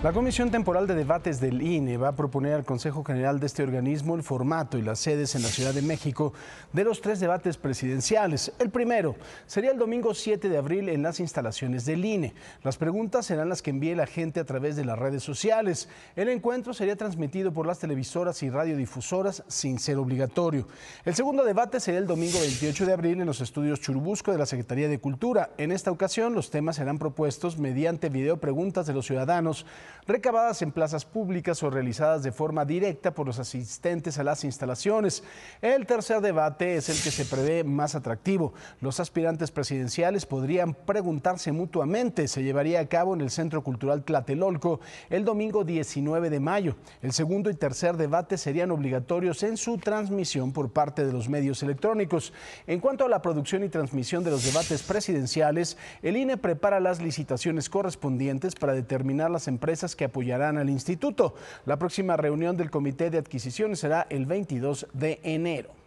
La Comisión Temporal de Debates del INE va a proponer al Consejo General de este organismo el formato y las sedes en la Ciudad de México de los tres debates presidenciales. El primero sería el domingo 7 de abril en las instalaciones del INE. Las preguntas serán las que envíe la gente a través de las redes sociales. El encuentro sería transmitido por las televisoras y radiodifusoras sin ser obligatorio. El segundo debate sería el domingo 28 de abril en los estudios Churubusco de la Secretaría de Cultura. En esta ocasión los temas serán propuestos mediante video preguntas de los ciudadanos recabadas en plazas públicas o realizadas de forma directa por los asistentes a las instalaciones. El tercer debate es el que se prevé más atractivo. Los aspirantes presidenciales podrían preguntarse mutuamente. Se llevaría a cabo en el Centro Cultural Tlatelolco el domingo 19 de mayo. El segundo y tercer debate serían obligatorios en su transmisión por parte de los medios electrónicos. En cuanto a la producción y transmisión de los debates presidenciales, el INE prepara las licitaciones correspondientes para determinar las empresas que apoyarán al instituto. La próxima reunión del Comité de Adquisiciones será el 22 de enero.